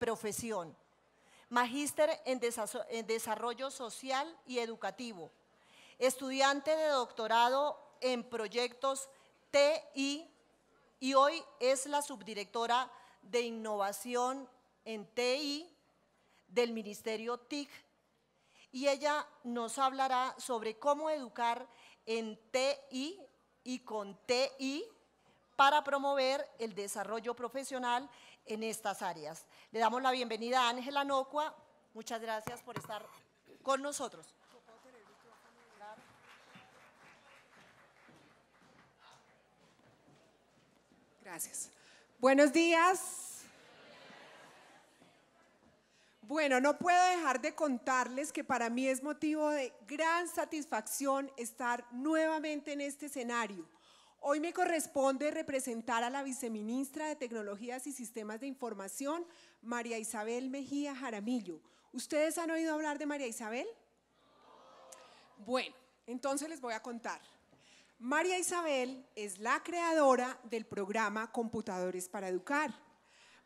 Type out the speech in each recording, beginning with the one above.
profesión. Magíster en, Desarrollo Social y Educativo. Estudiante de doctorado en proyectos TI y hoy es la subdirectora de Innovación en TI del Ministerio TIC y ella nos hablará sobre cómo educar en TI y con TI para promover el desarrollo profesional en estas áreas. Le damos la bienvenida a Ángela Nocua. Muchas gracias por estar con nosotros. Gracias. Buenos días. Bueno, no puedo dejar de contarles que para mí es motivo de gran satisfacción estar nuevamente en este escenario Hoy me corresponde representar a la viceministra de Tecnologías y Sistemas de Información, María Isabel Mejía Jaramillo. ¿Ustedes han oído hablar de María Isabel? Bueno, entonces les voy a contar. María Isabel es la creadora del programa Computadores para Educar.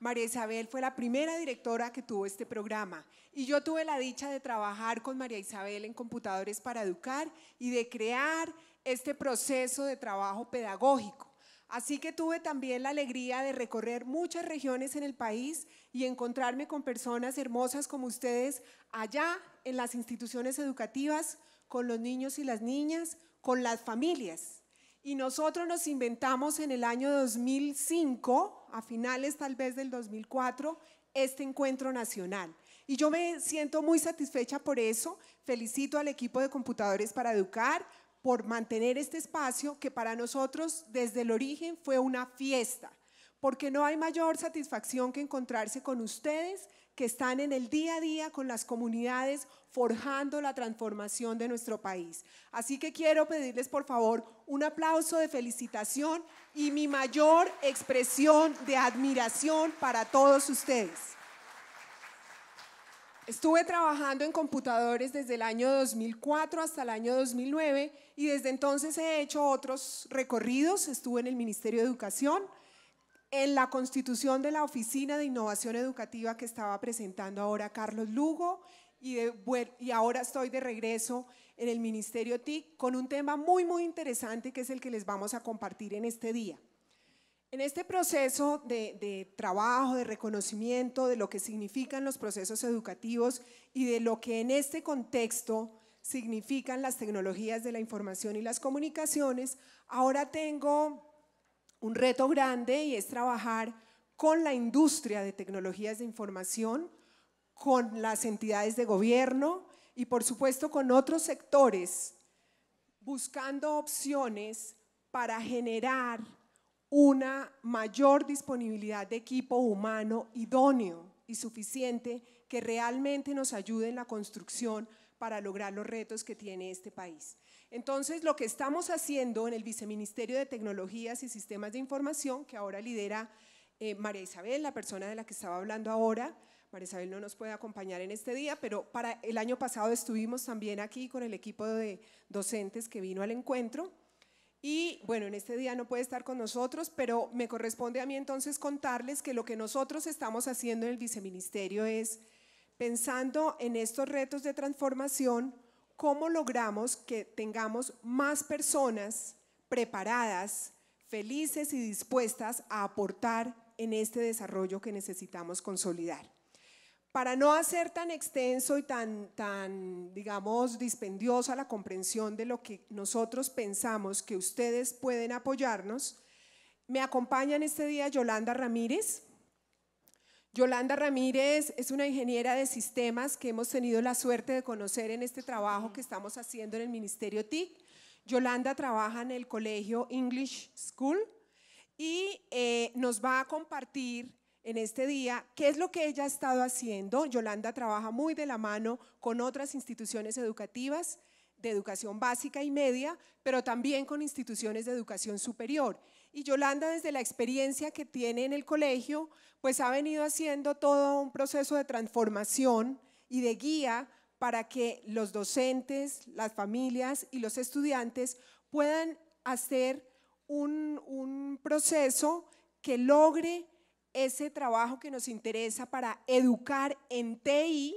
María Isabel fue la primera directora que tuvo este programa y yo tuve la dicha de trabajar con María Isabel en Computadores para Educar y de crear este proceso de trabajo pedagógico. Así que tuve también la alegría de recorrer muchas regiones en el país y encontrarme con personas hermosas como ustedes allá en las instituciones educativas, con los niños y las niñas, con las familias. Y nosotros nos inventamos en el año 2005, a finales tal vez del 2004, este encuentro nacional. Y yo me siento muy satisfecha por eso. Felicito al equipo de Computadores para Educar, por mantener este espacio que para nosotros desde el origen fue una fiesta, porque no hay mayor satisfacción que encontrarse con ustedes que están en el día a día con las comunidades forjando la transformación de nuestro país. Así que quiero pedirles por favor un aplauso de felicitación y mi mayor expresión de admiración para todos ustedes. Estuve trabajando en computadores desde el año 2004 hasta el año 2009 y desde entonces he hecho otros recorridos. Estuve en el Ministerio de Educación, en la constitución de la Oficina de Innovación Educativa que estaba presentando ahora Carlos Lugo y, ahora estoy de regreso en el Ministerio TIC con un tema muy, muy interesante que es el que les vamos a compartir en este día. En este proceso de, trabajo, de reconocimiento de lo que significan los procesos educativos y de lo que en este contexto significan las tecnologías de la información y las comunicaciones, ahora tengo un reto grande y es trabajar con la industria de tecnologías de información, con las entidades de gobierno y por supuesto con otros sectores, buscando opciones para generar una mayor disponibilidad de equipo humano idóneo y suficiente que realmente nos ayude en la construcción para lograr los retos que tiene este país. Entonces, lo que estamos haciendo en el Viceministerio de Tecnologías y Sistemas de Información, que ahora lidera eh, María Isabel, la persona de la que estaba hablando ahora, María Isabel no nos puede acompañar en este día, pero para el año pasado estuvimos también aquí con el equipo de docentes que vino al encuentro. Y bueno, en este día no puede estar con nosotros, pero me corresponde a mí entonces contarles que lo que nosotros estamos haciendo en el viceministerio es, pensando en estos retos de transformación, cómo logramos que tengamos más personas preparadas, felices y dispuestas a aportar en este desarrollo que necesitamos consolidar. Para no hacer tan extenso y tan, tan, digamos, dispendiosa la comprensión de lo que nosotros pensamos que ustedes pueden apoyarnos, me acompaña en este día Yolanda Ramírez. Yolanda Ramírez es una ingeniera de sistemas que hemos tenido la suerte de conocer en este trabajo que estamos haciendo en el Ministerio TIC. Yolanda trabaja en el colegio English School y eh, nos va a compartir en este día, qué es lo que ella ha estado haciendo. Yolanda trabaja muy de la mano con otras instituciones educativas de educación básica y media, pero también con instituciones de educación superior. Y Yolanda, desde la experiencia que tiene en el colegio, pues ha venido haciendo todo un proceso de transformación y de guía para que los docentes, las familias y los estudiantes puedan hacer un, un proceso que logre ese trabajo que nos interesa para educar en TI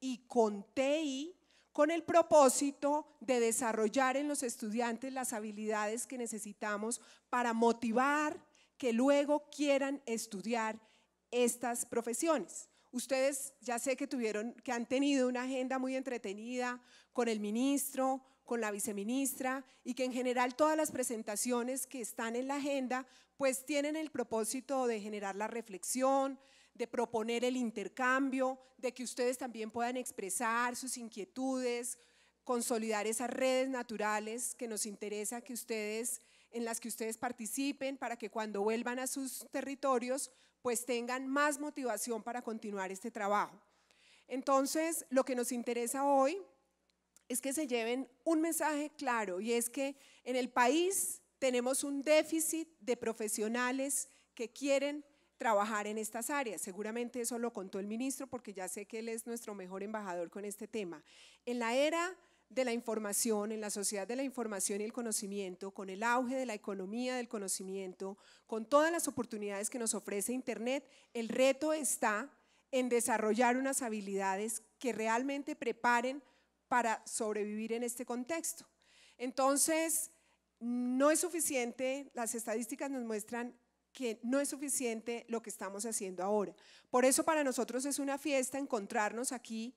y con TI con el propósito de desarrollar en los estudiantes las habilidades que necesitamos para motivar que luego quieran estudiar estas profesiones. Ustedes ya sé que tuvieron, que han tenido una agenda muy entretenida con el ministro, con la viceministra y que en general todas las presentaciones que están en la agenda pues tienen el propósito de generar la reflexión, de proponer el intercambio, de que ustedes también puedan expresar sus inquietudes, consolidar esas redes naturales que nos interesa que ustedes en las que ustedes participen para que cuando vuelvan a sus territorios pues tengan más motivación para continuar este trabajo. Entonces, lo que nos interesa hoy es que se lleven un mensaje claro y es que en el país tenemos un déficit de profesionales que quieren trabajar en estas áreas. Seguramente eso lo contó el ministro porque ya sé que él es nuestro mejor embajador con este tema. En la era de la información, en la sociedad de la información y el conocimiento, con el auge de la economía del conocimiento, con todas las oportunidades que nos ofrece Internet, el reto está en desarrollar unas habilidades que realmente preparen para sobrevivir en este contexto. Entonces, no es suficiente, las estadísticas nos muestran que no es suficiente lo que estamos haciendo ahora. Por eso para nosotros es una fiesta encontrarnos aquí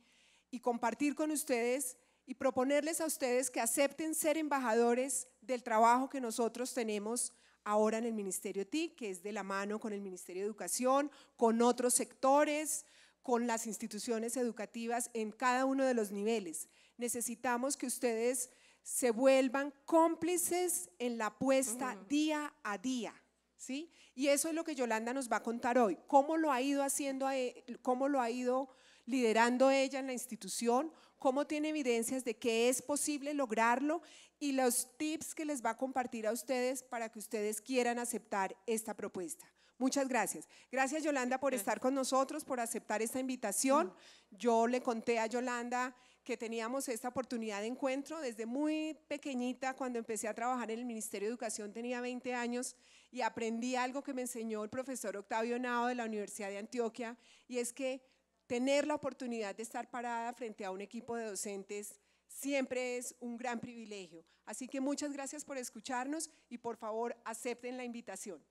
y compartir con ustedes y proponerles a ustedes que acepten ser embajadores del trabajo que nosotros tenemos ahora en el Ministerio TIC, que es de la mano con el Ministerio de Educación, con otros sectores, con las instituciones educativas en cada uno de los niveles. Necesitamos que ustedes se vuelvan cómplices en la apuesta día a día. ¿sí? Y eso es lo que Yolanda nos va a contar hoy, cómo lo ha ido haciendo, eh, cómo lo ha ido liderando ella en la institución, cómo tiene evidencias de que es posible lograrlo y los tips que les va a compartir a ustedes para que ustedes quieran aceptar esta propuesta. Muchas gracias. Gracias Yolanda por estar con nosotros, por aceptar esta invitación. Mm. Yo le conté a Yolanda que teníamos esta oportunidad de encuentro. Desde muy pequeñita, cuando empecé a trabajar en el Ministerio de Educación, tenía 20 años y aprendí algo que me enseñó el profesor Octavio Nao de la Universidad de Antioquia, y es que tener la oportunidad de estar parada frente a un equipo de docentes siempre es un gran privilegio. Así que muchas gracias por escucharnos y por favor acepten la invitación.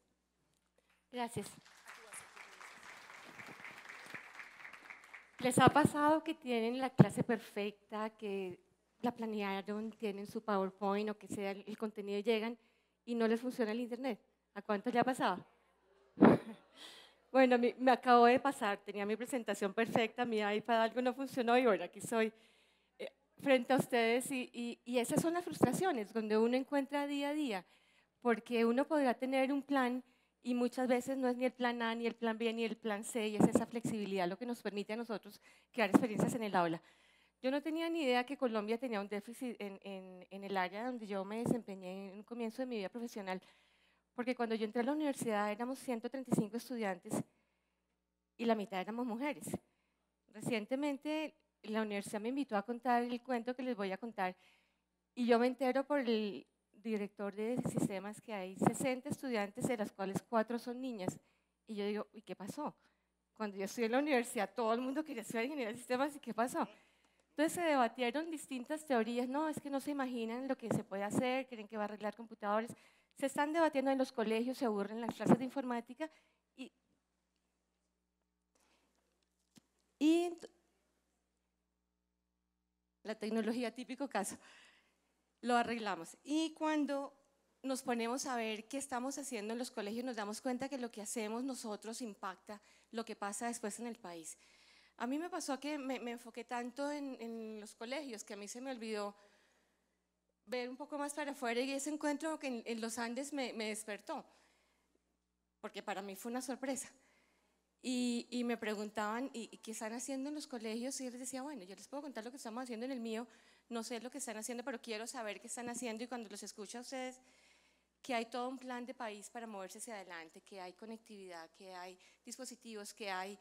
Gracias. ¿Les ha pasado que tienen la clase perfecta, que la planearon, tienen su PowerPoint o que sea el contenido llegan y no les funciona el Internet? ¿A cuántos ya ha pasado? bueno, me, acabo de pasar, tenía mi presentación perfecta, mi iPad algo no funcionó y ahora aquí soy eh, frente a ustedes y, esas son las frustraciones donde uno encuentra día a día, porque uno podrá tener un plan y muchas veces no es ni el plan A, ni el plan B, ni el plan C, y es esa flexibilidad lo que nos permite a nosotros crear experiencias en el aula. Yo no tenía ni idea que Colombia tenía un déficit en, en, en el área donde yo me desempeñé en un comienzo de mi vida profesional, porque cuando yo entré a la universidad éramos 135 estudiantes y la mitad éramos mujeres. Recientemente la universidad me invitó a contar el cuento que les voy a contar y yo me entero por el director de sistemas que hay 60 estudiantes, de las cuales cuatro son niñas. Y yo digo, ¿y qué pasó? Cuando yo estudié en la universidad, todo el mundo quería estudiar ingeniería de sistemas, ¿y qué pasó? Entonces se debatieron distintas teorías. No, es que no se imaginan lo que se puede hacer, creen que va a arreglar computadores. Se están debatiendo en los colegios, se aburren las clases de informática. y la tecnología, típico caso lo arreglamos. Y cuando nos ponemos a ver qué estamos haciendo en los colegios, nos damos cuenta que lo que hacemos nosotros impacta lo que pasa después en el país. A mí me pasó que me, me enfoqué tanto en, en, los colegios que a mí se me olvidó ver un poco más para afuera y ese encuentro que en, los Andes me, me, despertó, porque para mí fue una sorpresa. Y, y me preguntaban, ¿y, qué están haciendo en los colegios? Y yo les decía, bueno, yo les puedo contar lo que estamos haciendo en el mío, no sé lo que están haciendo, pero quiero saber qué están haciendo y cuando los escucho a ustedes, que hay todo un plan de país para moverse hacia adelante, que hay conectividad, que hay dispositivos, que hay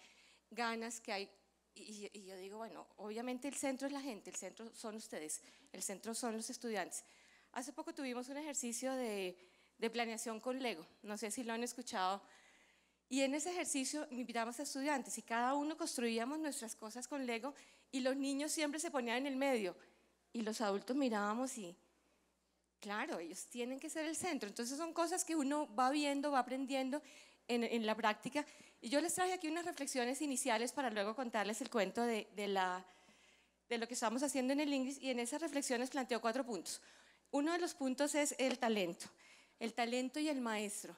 ganas, que hay... Y, yo digo, bueno, obviamente el centro es la gente, el centro son ustedes, el centro son los estudiantes. Hace poco tuvimos un ejercicio de, de planeación con Lego, no sé si lo han escuchado, y en ese ejercicio invitamos a estudiantes y cada uno construíamos nuestras cosas con Lego y los niños siempre se ponían en el medio y los adultos mirábamos y, claro, ellos tienen que ser el centro. Entonces son cosas que uno va viendo, va aprendiendo en, la práctica. Y yo les traje aquí unas reflexiones iniciales para luego contarles el cuento de, la, de lo que estamos haciendo en el inglés. Y en esas reflexiones planteo cuatro puntos. Uno de los puntos es el talento, el talento y el maestro.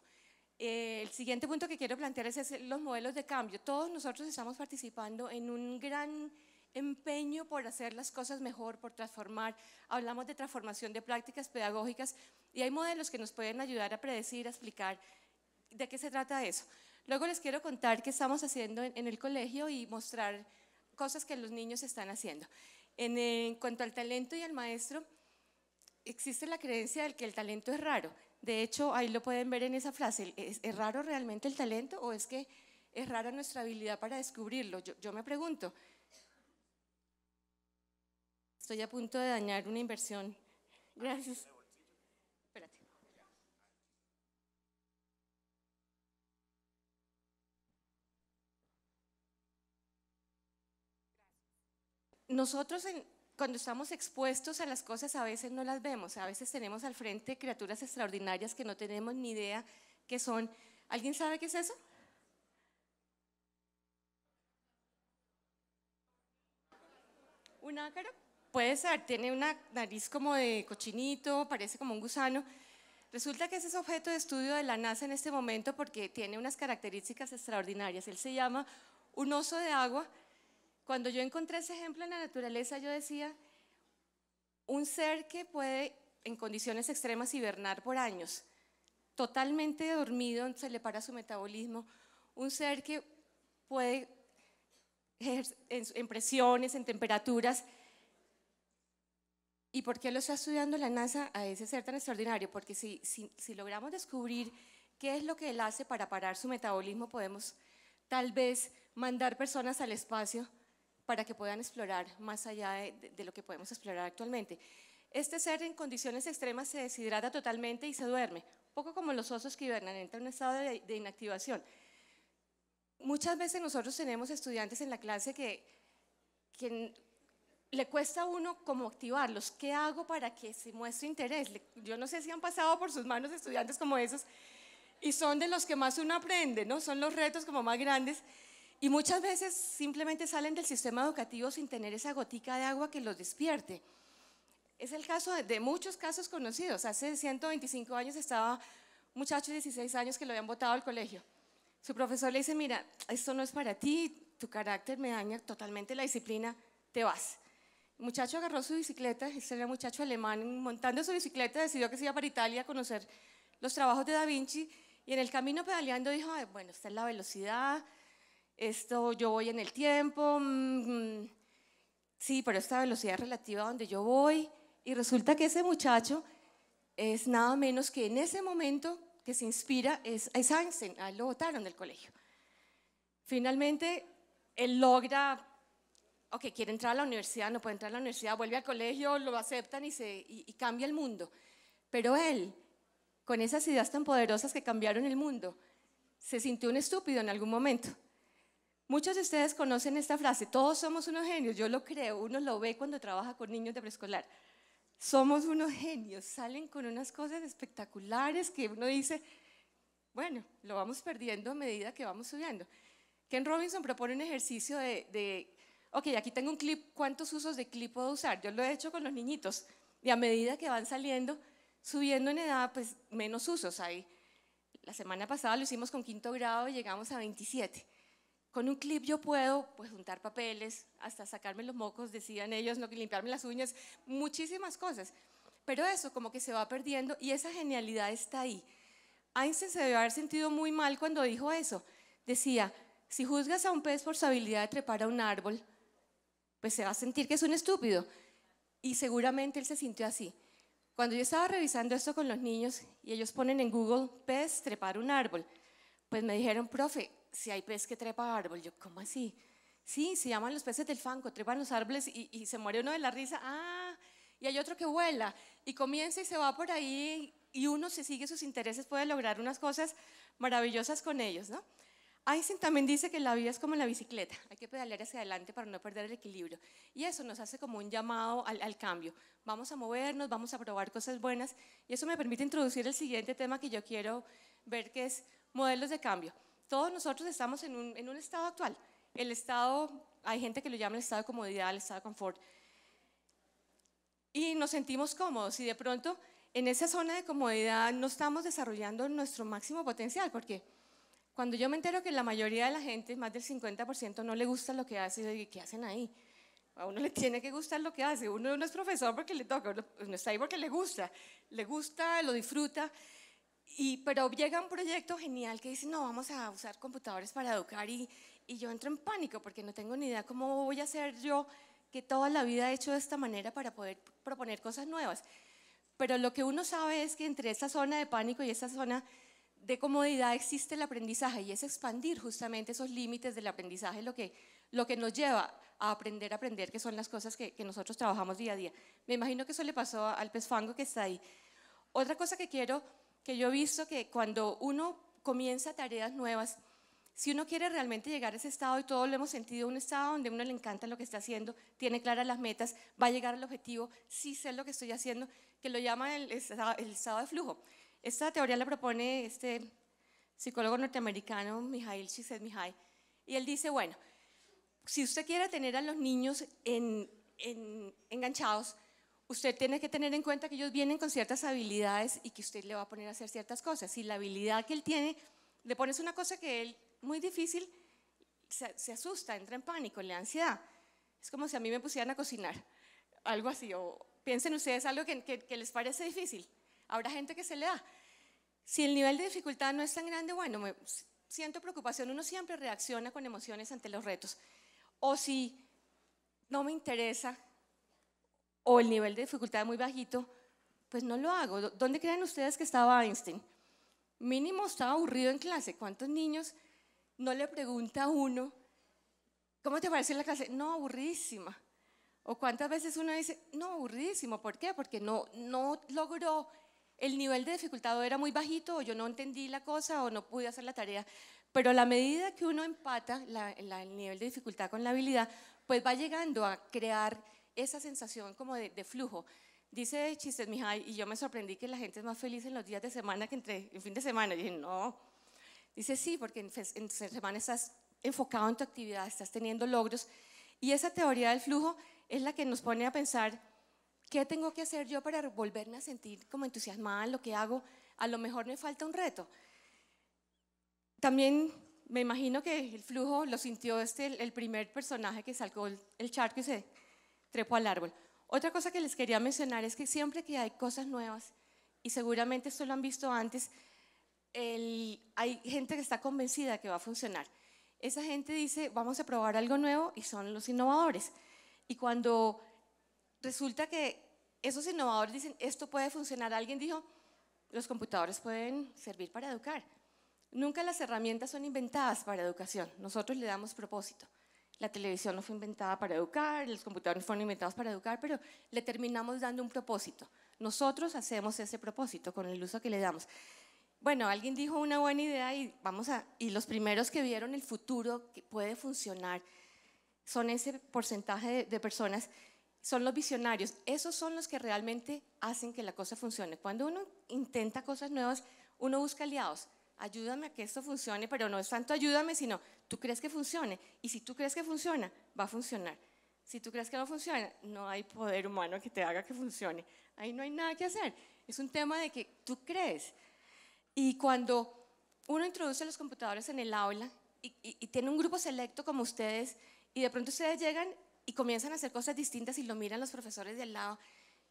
Eh, el siguiente punto que quiero plantear es los modelos de cambio. Todos nosotros estamos participando en un gran empeño por hacer las cosas mejor, por transformar. Hablamos de transformación de prácticas pedagógicas y hay modelos que nos pueden ayudar a predecir, a explicar de qué se trata eso. Luego les quiero contar qué estamos haciendo en, el colegio y mostrar cosas que los niños están haciendo. Eh, en, cuanto al talento y al maestro, existe la creencia de que el talento es raro. De hecho, ahí lo pueden ver en esa frase, ¿es, raro realmente el talento o es que es rara nuestra habilidad para descubrirlo? yo me pregunto, Estoy a punto de dañar una inversión. Gracias. Espérate. Nosotros cuando estamos expuestos a las cosas a veces no las vemos, a veces tenemos al frente criaturas extraordinarias que no tenemos ni idea que son. ¿Alguien sabe qué es eso? ¿Un ácaro? puede ser, tiene una nariz como de cochinito, parece como un gusano. Resulta que ese es objeto de estudio de la NASA en este momento porque tiene unas características extraordinarias. Él se llama un oso de agua. Cuando yo encontré ese ejemplo en la naturaleza, yo decía, un ser que puede en condiciones extremas hibernar por años, totalmente dormido, se le para su metabolismo, un ser que puede en presiones, en temperaturas, ¿Y por qué lo está estudiando la NASA a ese ser tan extraordinario? Porque si, si, logramos descubrir qué es lo que él hace para parar su metabolismo, podemos tal vez mandar personas al espacio para que puedan explorar más allá de, lo que podemos explorar actualmente. Este ser en condiciones extremas se deshidrata totalmente y se duerme, poco como los osos que hibernan, entra en un estado de, de inactivación. Muchas veces nosotros tenemos estudiantes en la clase que, que le cuesta a uno como activarlos. ¿Qué hago para que se muestre interés? Yo no sé si han pasado por sus manos estudiantes como esos y son de los que más uno aprende, ¿no? Son los retos como más grandes y muchas veces simplemente salen del sistema educativo sin tener esa gotica de agua que los despierte. Es el caso de, muchos casos conocidos. Hace 125 años estaba un muchacho de 16 años que lo habían votado al colegio. Su profesor le dice, mira, esto no es para ti, tu carácter me daña totalmente la disciplina, te vas muchacho agarró su bicicleta, ese era un muchacho alemán, montando su bicicleta decidió que se iba para Italia a conocer los trabajos de Da Vinci y en el camino pedaleando dijo, bueno, esta es la velocidad, esto yo voy en el tiempo, mm, mm, sí, pero esta velocidad relativa a donde yo voy. Y resulta que ese muchacho es nada menos que en ese momento que se inspira es, Einstein, lo del colegio. Finalmente, él logra ok, quiere entrar a la universidad, no puede entrar a la universidad, vuelve al colegio, lo aceptan y, se, cambia el mundo. Pero él, con esas ideas tan poderosas que cambiaron el mundo, se sintió un estúpido en algún momento. Muchos de ustedes conocen esta frase, todos somos unos genios, yo lo creo, uno lo ve cuando trabaja con niños de preescolar. Somos unos genios, salen con unas cosas espectaculares que uno dice, bueno, lo vamos perdiendo a medida que vamos subiendo. Ken Robinson propone un ejercicio de ok, aquí tengo un clip, ¿cuántos usos de clip puedo usar? Yo lo he hecho con los niñitos y a medida que van saliendo, subiendo en edad, pues menos usos hay. La semana pasada lo hicimos con quinto grado y llegamos a 27. Con un clip yo puedo pues juntar papeles, hasta sacarme los mocos, decían ellos, no, que limpiarme las uñas, muchísimas cosas. Pero eso como que se va perdiendo y esa genialidad está ahí. Einstein se debe haber sentido muy mal cuando dijo eso. Decía, si juzgas a un pez por su habilidad de trepar a un árbol, pues se va a sentir que es un estúpido. Y seguramente él se sintió así. Cuando yo estaba revisando esto con los niños y ellos ponen en Google pez trepar un árbol, pues me dijeron, profe, si hay pez que trepa árbol, yo, ¿cómo así? Sí, se llaman los peces del fanco, trepan los árboles y, se muere uno de la risa, ah, y hay otro que vuela y comienza y se va por ahí y uno se sigue sus intereses, puede lograr unas cosas maravillosas con ellos, ¿no? Einstein también dice que la vida es como la bicicleta, hay que pedalear hacia adelante para no perder el equilibrio. Y eso nos hace como un llamado al, cambio. Vamos a movernos, vamos a probar cosas buenas. Y eso me permite introducir el siguiente tema que yo quiero ver, que es modelos de cambio. Todos nosotros estamos en un, estado actual. El estado, hay gente que lo llama el estado de comodidad, el estado de confort. Y nos sentimos cómodos y de pronto en esa zona de comodidad no estamos desarrollando nuestro máximo potencial, porque... qué? Cuando yo me entero que la mayoría de la gente, más del 50%, no le gusta lo que hace, yo digo, ¿qué hacen ahí? A uno le tiene que gustar lo que hace. Uno no es profesor porque le toca, uno pues, está ahí porque le gusta. Le gusta, lo disfruta. Y, pero llega un proyecto genial que dice, no, vamos a usar computadores para educar y, y yo entro en pánico porque no tengo ni idea cómo voy a hacer yo que toda la vida he hecho de esta manera para poder proponer cosas nuevas. Pero lo que uno sabe es que entre esta zona de pánico y esta zona de comodidad existe el aprendizaje y es expandir justamente esos límites del aprendizaje lo que, lo que nos lleva a aprender a aprender, que son las cosas que, nosotros trabajamos día a día. Me imagino que eso le pasó al pez fango que está ahí. Otra cosa que quiero, que yo he visto que cuando uno comienza tareas nuevas, si uno quiere realmente llegar a ese estado, y todos lo hemos sentido, un estado donde uno le encanta lo que está haciendo, tiene claras las metas, va a llegar al objetivo, sí sé lo que estoy haciendo, que lo llama el estado de flujo. Esta teoría la propone este psicólogo norteamericano, Mikhail Csikszentmihalyi, y él dice, bueno, si usted quiere tener a los niños enganchados, usted tiene que tener en cuenta que ellos vienen con ciertas habilidades y que usted le va a poner a hacer ciertas cosas. Si la habilidad que él tiene, le pones una cosa que él, muy difícil, se, asusta, entra en pánico, le da ansiedad. Es como si a mí me pusieran a cocinar, algo así, o piensen ustedes algo que les parece difícil Habrá gente que se le da. Si el nivel de dificultad no es tan grande, bueno, me siento preocupación, uno siempre reacciona con emociones ante los retos. O si no me interesa o el nivel de dificultad es muy bajito, pues no lo hago. ¿Dónde creen ustedes que estaba Einstein? Mínimo estaba aburrido en clase. ¿Cuántos niños no le pregunta a uno, ¿cómo te parece la clase? No, aburridísima. O cuántas veces uno dice, no, aburridísimo. ¿Por qué? Porque no, no logró el nivel de dificultad era muy bajito o yo no entendí la cosa o no pude hacer la tarea. Pero a la medida que uno empata el nivel de dificultad con la habilidad, pues va llegando a crear esa sensación como de, flujo. Dice Chistes Mijay, y yo me sorprendí que la gente es más feliz en los días de semana que entre en fin de semana. Y dije, no. Dice, sí, porque en, de semana estás enfocado en tu actividad, estás teniendo logros. Y esa teoría del flujo es la que nos pone a pensar ¿Qué tengo que hacer yo para volverme a sentir como entusiasmada en lo que hago? A lo mejor me falta un reto. También me imagino que el flujo lo sintió este, el primer personaje que salió el charco y se trepó al árbol. Otra cosa que les quería mencionar es que siempre que hay cosas nuevas, y seguramente esto lo han visto antes, hay gente que está convencida que va a funcionar. Esa gente dice, vamos a probar algo nuevo y son los innovadores. Y cuando resulta que esos innovadores dicen, esto puede funcionar. Alguien dijo, los computadores pueden servir para educar. Nunca las herramientas son inventadas para educación, nosotros le damos propósito. La televisión no fue inventada para educar, los computadores no fueron inventados para educar, pero le terminamos dando un propósito. Nosotros hacemos ese propósito con el uso que le damos. Bueno, alguien dijo una buena idea y vamos a y los primeros que vieron el futuro que puede funcionar son ese porcentaje de personas son los visionarios. Esos son los que realmente hacen que la cosa funcione. Cuando uno intenta cosas nuevas, uno busca aliados. Ayúdame a que esto funcione, pero no es tanto ayúdame, sino tú crees que funcione. Y si tú crees que funciona, va a funcionar. Si tú crees que no funciona, no hay poder humano que te haga que funcione. Ahí no hay nada que hacer. Es un tema de que tú crees. Y cuando uno introduce los computadores en el aula y, tiene un grupo selecto como ustedes, y de pronto ustedes llegan y comienzan a hacer cosas distintas y lo miran los profesores de al lado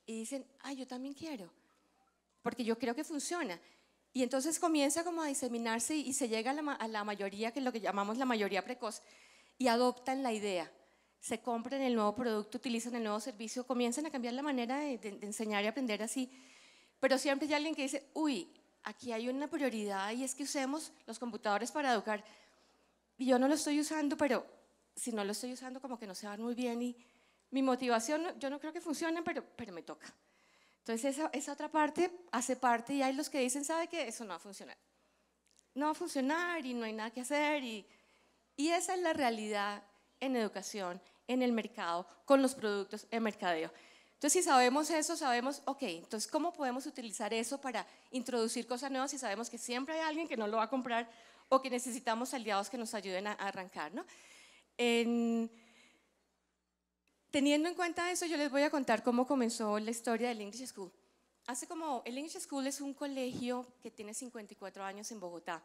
y dicen, ay, yo también quiero, porque yo creo que funciona. Y entonces comienza como a diseminarse y se llega a la, a la mayoría, que es lo que llamamos la mayoría precoz, y adoptan la idea, se compran el nuevo producto, utilizan el nuevo servicio, comienzan a cambiar la manera de enseñar y aprender así. Pero siempre hay alguien que dice, uy, aquí hay una prioridad y es que usemos los computadores para educar. Y yo no lo estoy usando, pero si no lo estoy usando como que no se van muy bien y mi motivación, yo no creo que funcione, pero, pero me toca. Entonces esa, otra parte hace parte y hay los que dicen, ¿sabe que Eso no va a funcionar. No va a funcionar y no hay nada que hacer y, y esa es la realidad en educación, en el mercado, con los productos, en mercadeo. Entonces, si sabemos eso, sabemos, ok, entonces, ¿cómo podemos utilizar eso para introducir cosas nuevas si sabemos que siempre hay alguien que no lo va a comprar o que necesitamos aliados que nos ayuden a arrancar, ¿no? teniendo en cuenta eso, yo les voy a contar cómo comenzó la historia del English School. Hace como, el English School es un colegio que tiene 54 años en Bogotá,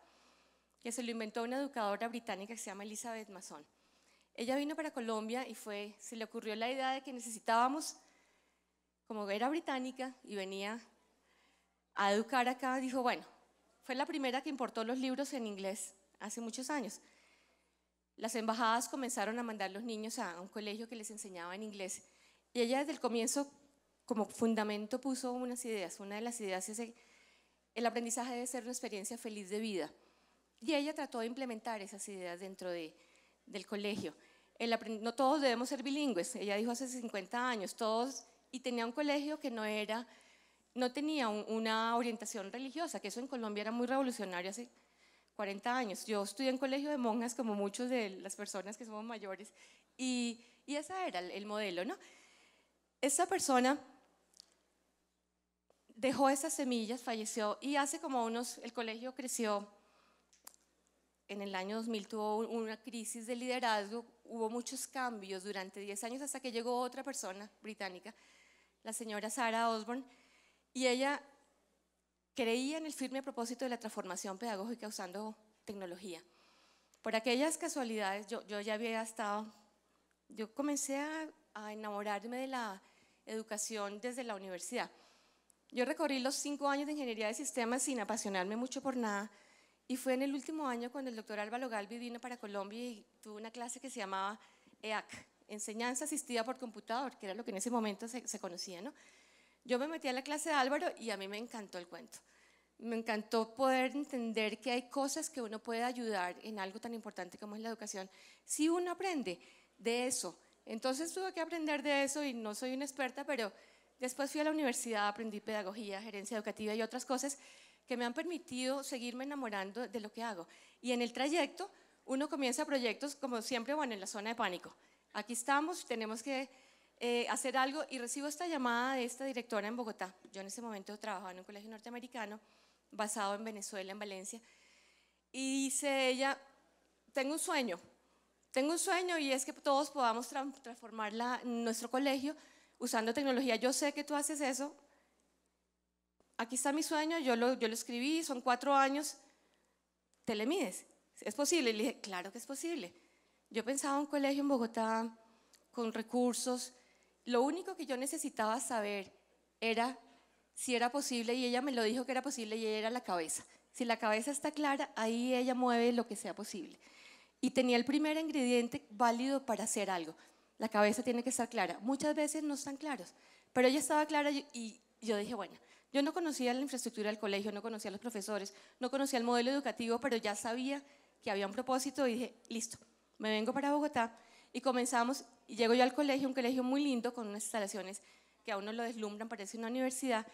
que se lo inventó una educadora británica que se llama Elizabeth Mason. Ella vino para Colombia y fue, se le ocurrió la idea de que necesitábamos, como era británica y venía a educar acá, dijo, bueno, fue la primera que importó los libros en inglés hace muchos años las embajadas comenzaron a mandar los niños a un colegio que les enseñaba en inglés. Y ella desde el comienzo, como fundamento, puso unas ideas. Una de las ideas es el aprendizaje debe ser una experiencia feliz de vida. Y ella trató de implementar esas ideas dentro de, del colegio. no todos debemos ser bilingües, ella dijo hace 50 años, todos, y tenía un colegio que no era, no tenía una orientación religiosa, que eso en Colombia era muy revolucionario hace 40 años. Yo estudié en colegio de monjas, como muchas de las personas que somos mayores, y, y ese era el, modelo, ¿no? Esa persona dejó esas semillas, falleció, y hace como unos, el colegio creció, en el año 2000 tuvo una crisis de liderazgo, hubo muchos cambios durante 10 años hasta que llegó otra persona británica, la señora Sarah Osborne, y ella Creía en el firme propósito de la transformación pedagógica usando tecnología. Por aquellas casualidades, yo, ya había estado, yo comencé a, enamorarme de la educación desde la universidad. Yo recorrí los cinco años de ingeniería de sistemas sin apasionarme mucho por nada y fue en el último año cuando el doctor Álvaro Galvi vino para Colombia y tuvo una clase que se llamaba EAC, Enseñanza Asistida por Computador, que era lo que en ese momento se, se conocía, ¿no? Yo me metí a la clase de Álvaro y a mí me encantó el cuento. Me encantó poder entender que hay cosas que uno puede ayudar en algo tan importante como es la educación. Si uno aprende de eso, entonces tuve que aprender de eso y no soy una experta, pero después fui a la universidad, aprendí pedagogía, gerencia educativa y otras cosas que me han permitido seguirme enamorando de lo que hago. Y en el trayecto uno comienza proyectos como siempre, bueno, en la zona de pánico. Aquí estamos, tenemos que eh, hacer algo y recibo esta llamada de esta directora en Bogotá. Yo en ese momento trabajaba en un colegio norteamericano basado en Venezuela, en Valencia. Y dice ella, tengo un sueño, tengo un sueño y es que todos podamos transformar nuestro colegio usando tecnología. Yo sé que tú haces eso. Aquí está mi sueño, yo lo, yo lo escribí, son cuatro años. Te le mides. ¿Es posible? Y le dije, claro que es posible. Yo pensaba un colegio en Bogotá con recursos, lo único que yo necesitaba saber era si era posible y ella me lo dijo que era posible y ella era la cabeza. Si la cabeza está clara, ahí ella mueve lo que sea posible. Y tenía el primer ingrediente válido para hacer algo. La cabeza tiene que estar clara. Muchas veces no están claros, pero ella estaba clara y yo dije, bueno, yo no conocía la infraestructura del colegio, no conocía a los profesores, no conocía el modelo educativo, pero ya sabía que había un propósito y dije, listo, me vengo para Bogotá y comenzamos, y llego yo al colegio, un colegio muy lindo con unas instalaciones que a uno lo deslumbran, parece una universidad.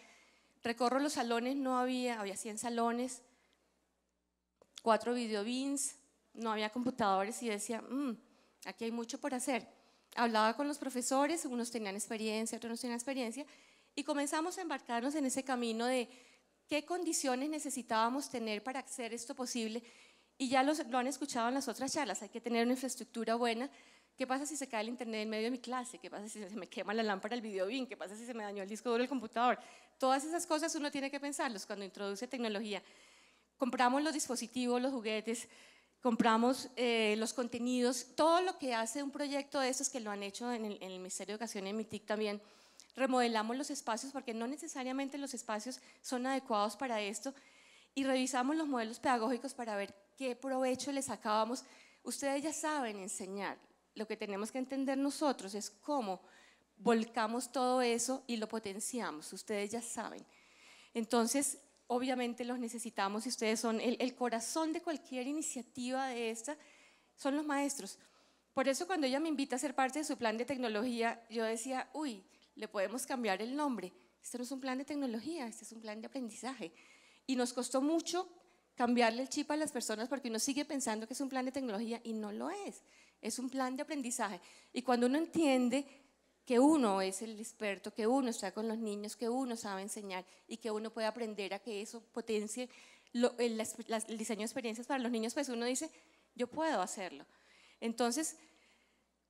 Recorro los salones, no había, había 100 salones, cuatro videobins, no había computadores y decía, mm, aquí hay mucho por hacer. Hablaba con los profesores, unos tenían experiencia, otros no tenían experiencia, y comenzamos a embarcarnos en ese camino de qué condiciones necesitábamos tener para hacer esto posible. Y ya los, lo han escuchado en las otras charlas, hay que tener una infraestructura buena, ¿Qué pasa si se cae el internet en medio de mi clase? ¿Qué pasa si se me quema la lámpara del videobin? ¿Qué pasa si se me dañó el disco duro del computador? Todas esas cosas uno tiene que pensarlos cuando introduce tecnología. Compramos los dispositivos, los juguetes, compramos eh, los contenidos, todo lo que hace un proyecto de estos que lo han hecho en el, Ministerio de Educación y en MITIC también, remodelamos los espacios porque no necesariamente los espacios son adecuados para esto y revisamos los modelos pedagógicos para ver qué provecho les sacábamos. Ustedes ya saben enseñar, lo que tenemos que entender nosotros es cómo volcamos todo eso y lo potenciamos. Ustedes ya saben. Entonces, obviamente los necesitamos y ustedes son el, corazón de cualquier iniciativa de esta, son los maestros. Por eso cuando ella me invita a ser parte de su plan de tecnología, yo decía, uy, le podemos cambiar el nombre. Este no es un plan de tecnología, este es un plan de aprendizaje. Y nos costó mucho cambiarle el chip a las personas porque uno sigue pensando que es un plan de tecnología y no lo es es un plan de aprendizaje. Y cuando uno entiende que uno es el experto, que uno está con los niños, que uno sabe enseñar y que uno puede aprender a que eso potencie el diseño de experiencias para los niños, pues uno dice, yo puedo hacerlo. Entonces,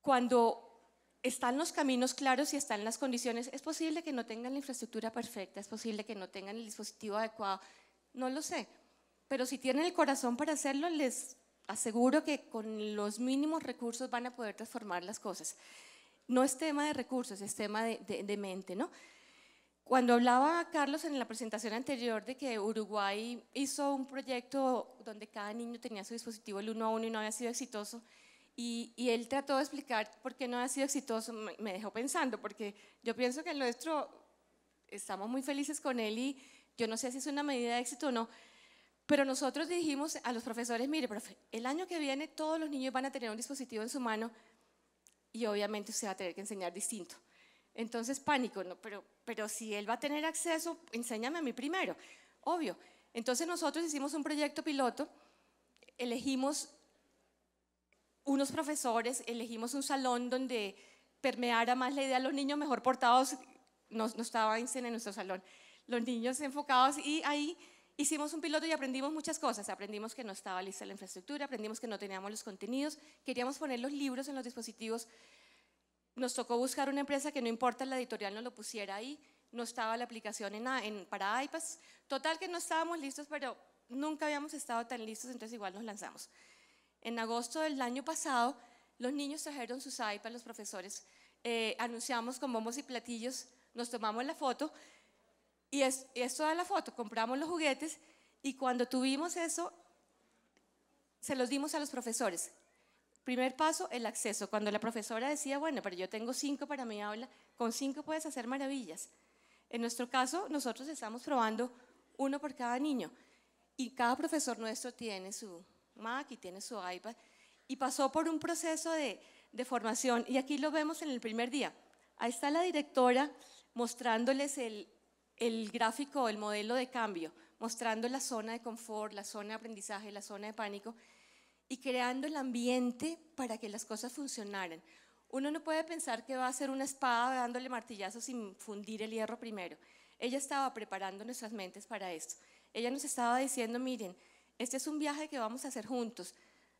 cuando están los caminos claros y están las condiciones, es posible que no tengan la infraestructura perfecta, es posible que no tengan el dispositivo adecuado, no lo sé, pero si tienen el corazón para hacerlo, les aseguro que con los mínimos recursos van a poder transformar las cosas. No es tema de recursos, es tema de, mente, ¿no? Cuando hablaba Carlos en la presentación anterior de que Uruguay hizo un proyecto donde cada niño tenía su dispositivo el uno a uno y no había sido exitoso, y, y, él trató de explicar por qué no ha sido exitoso, me dejó pensando, porque yo pienso que el nuestro, estamos muy felices con él y yo no sé si es una medida de éxito o no, pero nosotros dijimos a los profesores, mire, profe, el año que viene todos los niños van a tener un dispositivo en su mano y obviamente usted va a tener que enseñar distinto. Entonces, pánico, no, pero, pero si él va a tener acceso, enséñame a mí primero, obvio. Entonces nosotros hicimos un proyecto piloto, elegimos unos profesores, elegimos un salón donde permeara más la idea, a los niños mejor portados, no, no estaba Einstein en nuestro salón, los niños enfocados y ahí Hicimos un piloto y aprendimos muchas cosas. Aprendimos que no estaba lista la infraestructura, aprendimos que no teníamos los contenidos, queríamos poner los libros en los dispositivos. Nos tocó buscar una empresa que no importa la editorial nos lo pusiera ahí, no estaba la aplicación en, para iPads. Total que no estábamos listos, pero nunca habíamos estado tan listos, entonces igual nos lanzamos. En agosto del año pasado, los niños trajeron sus iPads, los profesores, eh, anunciamos con bombos y platillos, nos tomamos la foto y es, toda la foto, compramos los juguetes y cuando tuvimos eso, se los dimos a los profesores. Primer paso, el acceso. Cuando la profesora decía, bueno, pero yo tengo cinco para mi aula, con cinco puedes hacer maravillas. En nuestro caso, nosotros estamos probando uno por cada niño. Y cada profesor nuestro tiene su Mac y tiene su iPad. Y pasó por un proceso de formación. Y aquí lo vemos en el primer día. Ahí está la directora mostrándoles el, el gráfico, el modelo de cambio, mostrando la zona de confort, la zona de aprendizaje, la zona de pánico y creando el ambiente para que las cosas funcionaran. Uno no puede pensar que va a ser una espada dándole martillazos sin fundir el hierro primero. Ella estaba preparando nuestras mentes para esto. Ella nos estaba diciendo, miren, este es un viaje que vamos a hacer juntos.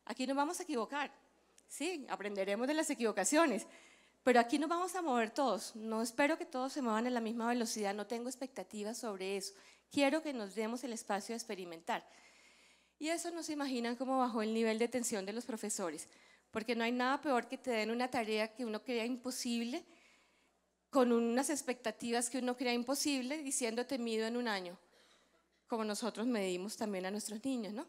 Aquí nos vamos a equivocar. Sí, aprenderemos de las equivocaciones pero aquí nos vamos a mover todos. No espero que todos se muevan a la misma velocidad, no tengo expectativas sobre eso. Quiero que nos demos el espacio de experimentar. Y eso nos imaginan cómo bajó el nivel de tensión de los profesores, porque no hay nada peor que te den una tarea que uno crea imposible, con unas expectativas que uno crea imposible, diciéndote temido en un año, como nosotros medimos también a nuestros niños, ¿no?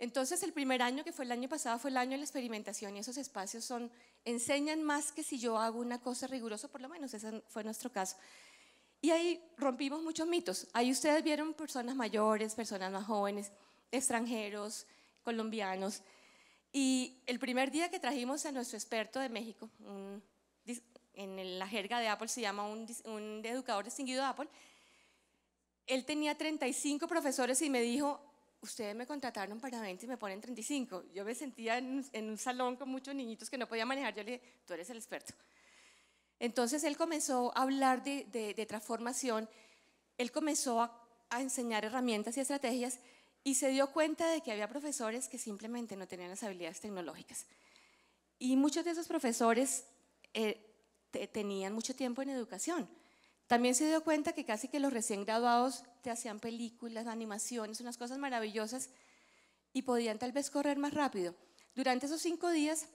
Entonces el primer año, que fue el año pasado, fue el año de la experimentación y esos espacios son, enseñan más que si yo hago una cosa rigurosa, por lo menos ese fue nuestro caso. Y ahí rompimos muchos mitos. Ahí ustedes vieron personas mayores, personas más jóvenes, extranjeros, colombianos. Y el primer día que trajimos a nuestro experto de México, en la jerga de Apple se llama un, un educador distinguido de Apple, él tenía 35 profesores y me dijo, ustedes me contrataron para 20 y me ponen 35. Yo me sentía en, un salón con muchos niñitos que no podía manejar. Yo le dije, tú eres el experto. Entonces él comenzó a hablar de, transformación, él comenzó a, enseñar herramientas y estrategias y se dio cuenta de que había profesores que simplemente no tenían las habilidades tecnológicas. Y muchos de esos profesores eh, tenían mucho tiempo en educación. También se dio cuenta que casi que los recién graduados te hacían películas, animaciones, unas cosas maravillosas y podían tal vez correr más rápido. Durante esos cinco días,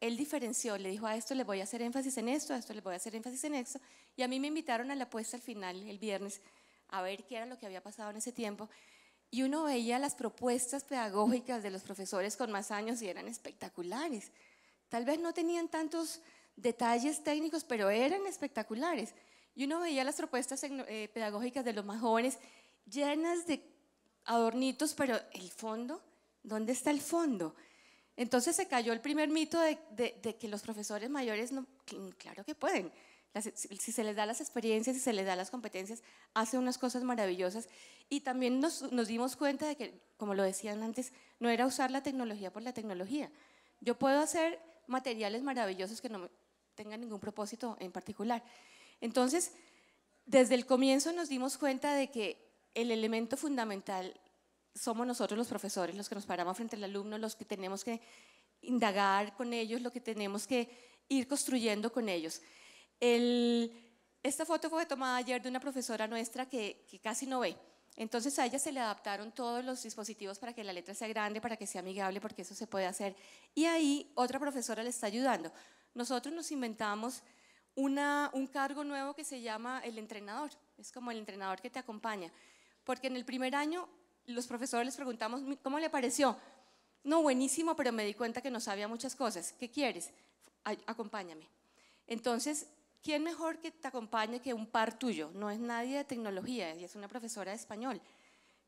él diferenció, le dijo a esto le voy a hacer énfasis en esto, a esto le voy a hacer énfasis en esto, y a mí me invitaron a la puesta al final, el viernes, a ver qué era lo que había pasado en ese tiempo. Y uno veía las propuestas pedagógicas de los profesores con más años y eran espectaculares. Tal vez no tenían tantos detalles técnicos, pero eran espectaculares. Y uno veía las propuestas eh, pedagógicas de los más jóvenes llenas de adornitos, pero el fondo, ¿dónde está el fondo? Entonces se cayó el primer mito de, que los profesores mayores, no, mm, claro que pueden, si se les da las experiencias, si se les da las competencias, hacen unas cosas maravillosas. Y también nos dimos cuenta de que, como lo decían antes, no era usar la tecnología por la tecnología. Yo puedo hacer materiales maravillosos que no tengan ningún propósito en particular. Entonces, desde el comienzo nos dimos cuenta de que el elemento fundamental somos nosotros los profesores, los que nos paramos frente al alumno, los que tenemos que indagar con ellos, lo que tenemos que ir construyendo con ellos. esta foto fue tomada ayer de una profesora nuestra que casi no ve. Entonces a ella se le adaptaron todos los dispositivos para que la letra sea grande, para que sea amigable, porque eso se puede hacer. Y ahí otra profesora le está ayudando. Nosotros nos inventamos un cargo nuevo que se llama el entrenador. Es como el entrenador que te acompaña. Porque en el primer año los profesores les preguntamos, ¿cómo le pareció? No, buenísimo, pero me di cuenta que no sabía muchas cosas. ¿Qué quieres? acompáñame. Entonces, ¿quién mejor que te acompañe que un par tuyo? No es nadie de tecnología, es una profesora de español,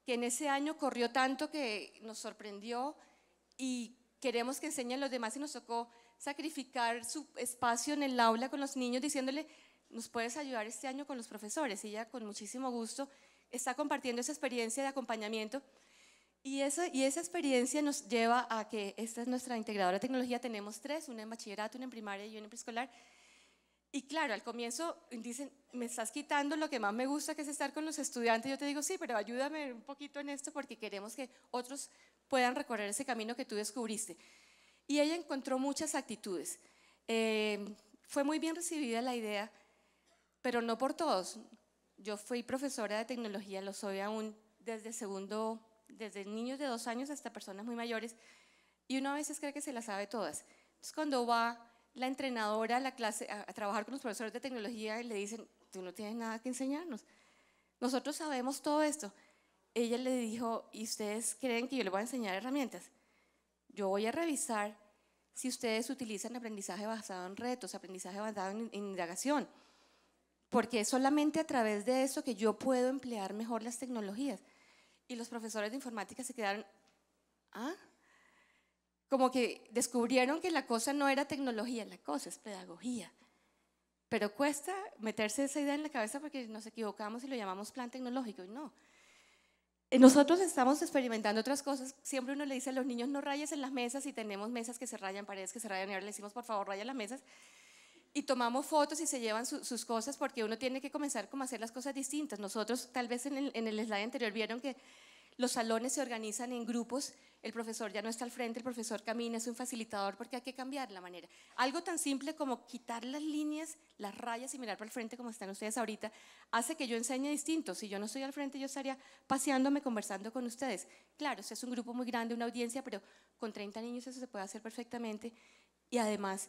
que en ese año corrió tanto que nos sorprendió y queremos que enseñen a los demás y nos tocó sacrificar su espacio en el aula con los niños diciéndole, nos puedes ayudar este año con los profesores. Y ella con muchísimo gusto está compartiendo esa experiencia de acompañamiento. Y, eso, y esa experiencia nos lleva a que esta es nuestra integradora de tecnología. Tenemos tres, una en bachillerato, una en primaria y una en preescolar. Y claro, al comienzo dicen, me estás quitando lo que más me gusta, que es estar con los estudiantes. Yo te digo, sí, pero ayúdame un poquito en esto porque queremos que otros puedan recorrer ese camino que tú descubriste y ella encontró muchas actitudes. Eh, fue muy bien recibida la idea, pero no por todos. Yo fui profesora de tecnología, lo soy aún desde segundo, desde niños de dos años hasta personas muy mayores, y uno a veces cree que se las sabe todas. Entonces cuando va la entrenadora a la clase a, a trabajar con los profesores de tecnología y le dicen, tú no tienes nada que enseñarnos, nosotros sabemos todo esto. Ella le dijo, ¿y ustedes creen que yo les voy a enseñar herramientas? Yo voy a revisar si ustedes utilizan aprendizaje basado en retos, aprendizaje basado en, indagación, porque es solamente a través de eso que yo puedo emplear mejor las tecnologías. Y los profesores de informática se quedaron, ¿ah? Como que descubrieron que la cosa no era tecnología, la cosa es pedagogía. Pero cuesta meterse esa idea en la cabeza porque nos equivocamos y lo llamamos plan tecnológico. Y no, eh, nosotros estamos experimentando otras cosas. Siempre uno le dice a los niños, no rayes en las mesas y tenemos mesas que se rayan, paredes que se rayan y ahora le decimos, por favor, raya las mesas. Y tomamos fotos y se llevan sus cosas porque uno tiene que comenzar como a hacer las cosas distintas. Nosotros tal vez en el, en el slide anterior vieron que los salones se organizan en grupos el profesor ya no está al frente, el profesor camina, es un facilitador porque hay que cambiar la manera. Algo tan simple como quitar las líneas, las rayas y mirar para el frente como están ustedes ahorita, hace que yo enseñe distinto. Si yo no estoy al frente, yo estaría paseándome, conversando con ustedes. Claro, si es un grupo muy grande, una audiencia, pero con 30 niños eso se puede hacer perfectamente y además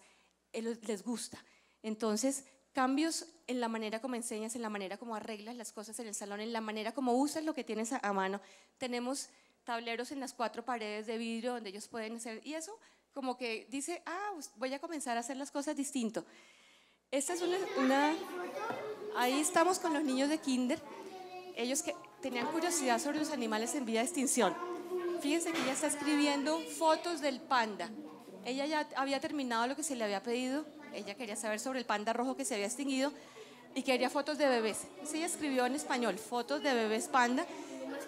eh, les gusta. Entonces, cambios en la manera como enseñas, en la manera como arreglas las cosas en el salón, en la manera como usas lo que tienes a, mano. Tenemos tableros en las cuatro paredes de vidrio donde ellos pueden hacer, y eso como que dice, ah, voy a comenzar a hacer las cosas distinto. Esta es una, ahí estamos con los niños de kinder, ellos que tenían curiosidad sobre los animales en vía de extinción. Fíjense que ella está escribiendo fotos del panda. Ella ya había terminado lo que se le había pedido, ella quería saber sobre el panda rojo que se había extinguido y quería fotos de bebés. Entonces ella escribió en español fotos de bebés panda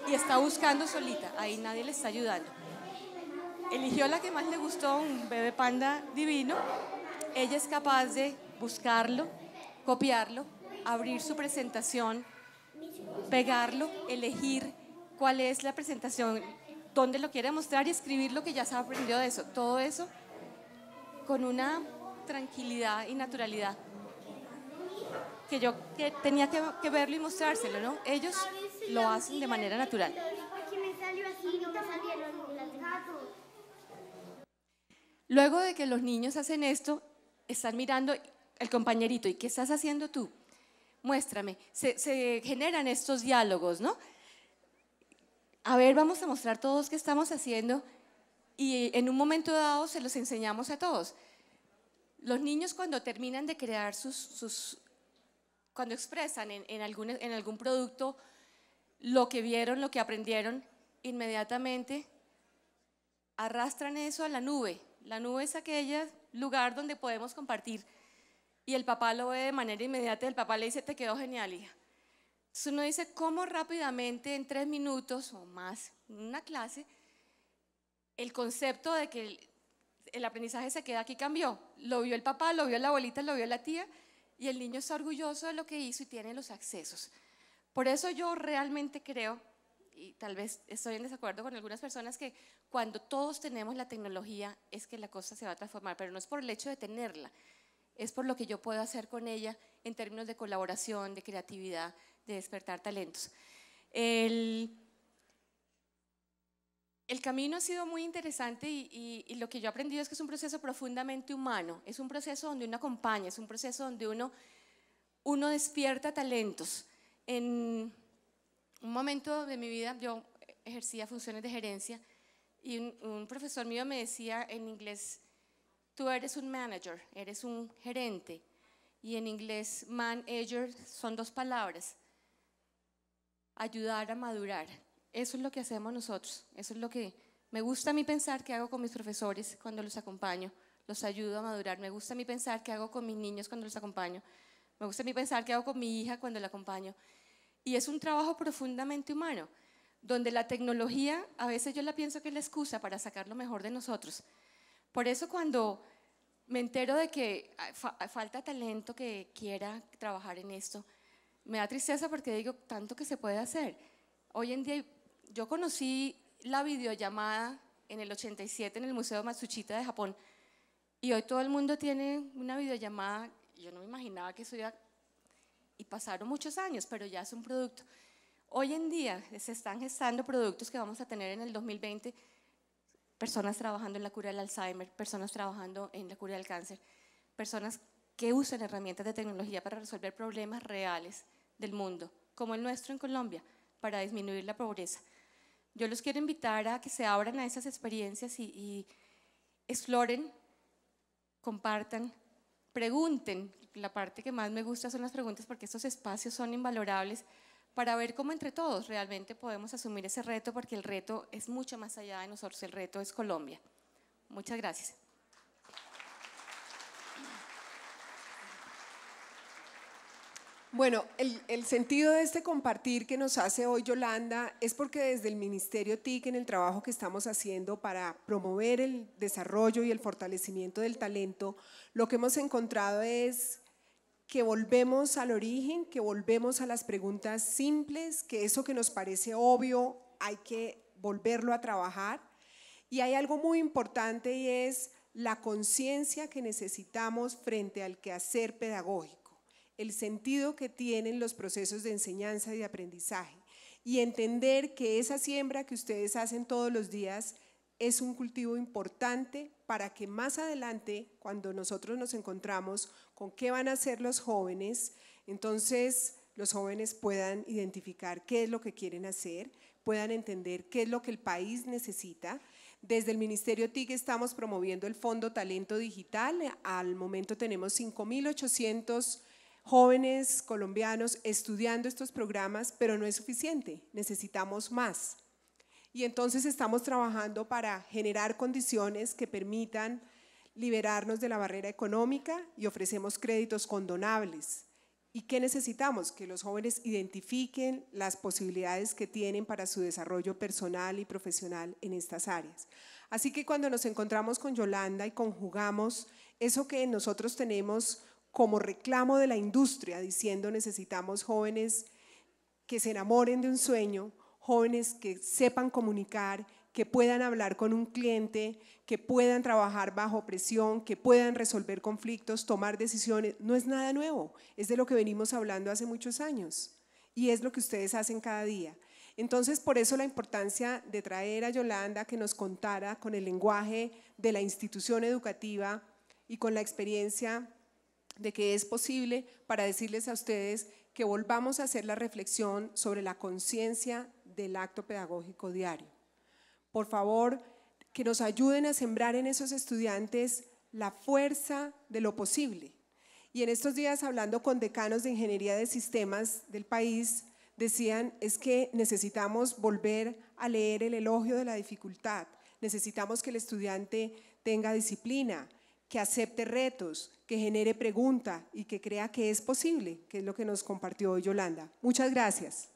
y está buscando solita, ahí nadie le está ayudando. Eligió la que más le gustó, un bebé panda divino. Ella es capaz de buscarlo, copiarlo, abrir su presentación, pegarlo, elegir cuál es la presentación, dónde lo quiere mostrar y escribir lo que ya se aprendió de eso. Todo eso con una tranquilidad y naturalidad que yo que tenía que, que verlo y mostrárselo, ¿no? Ellos lo hacen de manera natural. Luego de que los niños hacen esto, están mirando el compañerito, ¿y qué estás haciendo tú? Muéstrame. Se, generan estos diálogos, ¿no? A ver, vamos a mostrar todos qué estamos haciendo y en un momento dado se los enseñamos a todos. Los niños cuando terminan de crear sus, cuando expresan en algún producto lo que vieron, lo que aprendieron, inmediatamente arrastran eso a la nube. La nube es aquel lugar donde podemos compartir. Y el papá lo ve de manera inmediata, el papá le dice, te quedó genial, hija. uno dice, ¿cómo rápidamente en tres minutos o más, en una clase, el concepto de que el, el aprendizaje se queda aquí cambió? Lo vio el papá, lo vio la abuelita, lo vio la tía, y el niño está orgulloso de lo que hizo y tiene los accesos. Por eso yo realmente creo, y tal vez estoy en desacuerdo con algunas personas, que cuando todos tenemos la tecnología es que la cosa se va a transformar, pero no es por el hecho de tenerla, es por lo que yo puedo hacer con ella en términos de colaboración, de creatividad, de despertar talentos. El, camino ha sido muy interesante y, lo que yo he aprendido es que es un proceso profundamente humano, es un proceso donde uno acompaña, es un proceso donde uno, uno despierta talentos. En un momento de mi vida yo ejercía funciones de gerencia y un, profesor mío me decía en inglés, tú eres un manager, eres un gerente. Y en inglés, manager son dos palabras. Ayudar a madurar. Eso es lo que hacemos nosotros. Eso es lo que me gusta a mí pensar que hago con mis profesores cuando los acompaño. Los ayudo a madurar. Me gusta a mí pensar que hago con mis niños cuando los acompaño. Me gusta a mí pensar qué hago con mi hija cuando la acompaño. Y es un trabajo profundamente humano, donde la tecnología a veces yo la pienso que es la excusa para sacar lo mejor de nosotros. Por eso cuando me entero de que falta talento que quiera trabajar en esto, me da tristeza porque digo, tanto que se puede hacer. Hoy en día yo conocí la videollamada en el 87 en el Museo Matsuchita de Japón y hoy todo el mundo tiene una videollamada yo no me imaginaba que eso iba... Y pasaron muchos años, pero ya es un producto. Hoy en día se están gestando productos que vamos a tener en el 2020, personas trabajando en la cura del Alzheimer, personas trabajando en la cura del cáncer, personas que usan herramientas de tecnología para resolver problemas reales del mundo, como el nuestro en Colombia, para disminuir la pobreza. Yo los quiero invitar a que se abran a esas experiencias y, y exploren, compartan, pregunten. La parte que más me gusta son las preguntas porque estos espacios son invalorables para ver cómo entre todos realmente podemos asumir ese reto porque el reto es mucho más allá de nosotros, el reto es Colombia. Muchas gracias. Bueno, el, sentido de este compartir que nos hace hoy Yolanda es porque desde el Ministerio TIC, en el trabajo que estamos haciendo para promover el desarrollo y el fortalecimiento del talento, lo que hemos encontrado es que volvemos al origen, que volvemos a las preguntas simples, que eso que nos parece obvio hay que volverlo a trabajar. Y hay algo muy importante y es la conciencia que necesitamos frente al quehacer pedagógico el sentido que tienen los procesos de enseñanza y de aprendizaje y entender que esa siembra que ustedes hacen todos los días es un cultivo importante para que más adelante, cuando nosotros nos encontramos con qué van a hacer los jóvenes, entonces los jóvenes puedan identificar qué es lo que quieren hacer, puedan entender qué es lo que el país necesita. Desde el Ministerio TIC estamos promoviendo el Fondo Talento Digital. Al momento tenemos 5.800 jóvenes colombianos estudiando estos programas, pero no es suficiente, necesitamos más. Y entonces estamos trabajando para generar condiciones que permitan liberarnos de la barrera económica y ofrecemos créditos condonables. ¿Y qué necesitamos? Que los jóvenes identifiquen las posibilidades que tienen para su desarrollo personal y profesional en estas áreas. Así que cuando nos encontramos con Yolanda y conjugamos eso que nosotros tenemos como reclamo de la industria, diciendo necesitamos jóvenes que se enamoren de un sueño, jóvenes que sepan comunicar, que puedan hablar con un cliente, que puedan trabajar bajo presión, que puedan resolver conflictos, tomar decisiones. No es nada nuevo, es de lo que venimos hablando hace muchos años y es lo que ustedes hacen cada día. Entonces, por eso la importancia de traer a Yolanda que nos contara con el lenguaje de la institución educativa y con la experiencia de que es posible para decirles a ustedes que volvamos a hacer la reflexión sobre la conciencia del acto pedagógico diario. Por favor, que nos ayuden a sembrar en esos estudiantes la fuerza de lo posible. Y en estos días, hablando con decanos de ingeniería de sistemas del país, decían es que necesitamos volver a leer el elogio de la dificultad, necesitamos que el estudiante tenga disciplina, que acepte retos, que genere pregunta y que crea que es posible, que es lo que nos compartió hoy Yolanda. Muchas gracias.